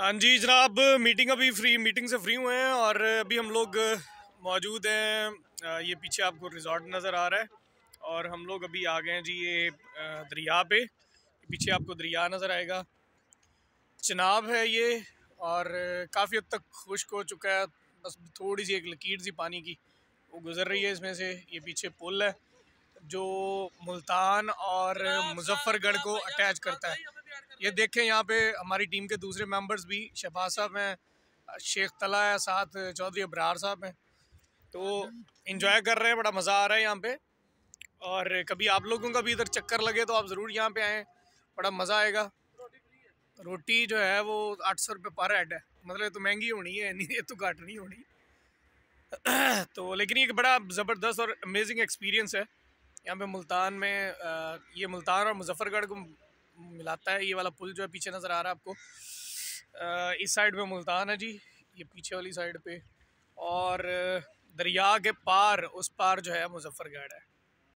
हाँ जी जनाब मीटिंग अभी फ्री मीटिंग से फ्री हुए हैं और अभी हम लोग मौजूद हैं ये पीछे आपको रिजॉर्ट नज़र आ रहा है और हम लोग अभी आ गए हैं जी ये दरिया पे पीछे आपको दरिया नज़र आएगा चनाब है ये और काफ़ी हद तक खुश्क हो चुका है बस थोड़ी सी एक लकीर सी पानी की वो गुज़र रही है इसमें से ये पीछे पुल है जो मुल्तान और मुजफ्फरगढ़ को अटैच करता है ये देखें यहाँ पे हमारी टीम के दूसरे मेंबर्स भी शहबाज साहब हैं शेख तला है साथ चौधरी अबरार साहब हैं तो इन्जॉय कर रहे हैं बड़ा मज़ा आ रहा है यहाँ पे और कभी आप लोगों का भी इधर चक्कर लगे तो आप ज़रूर यहाँ पे आएँ बड़ा मज़ा आएगा रोटी जो है वो आठ सौ रुपये पर हेड है मतलब तो महंगी होनी है नहीं ये तो घाट नहीं होनी तो लेकिन एक बड़ा ज़बरदस्त और अमेजिंग एक्सपीरियंस है यहाँ पे मुल्तान में ये मुल्तान और मुजफ्फरगढ़ को मिलाता है ये वाला पुल जो है पीछे नज़र आ रहा है आपको इस साइड पे मुल्तान है जी ये पीछे वाली साइड पे और दरिया के पार उस पार जो है मुजफ्फरगढ़ है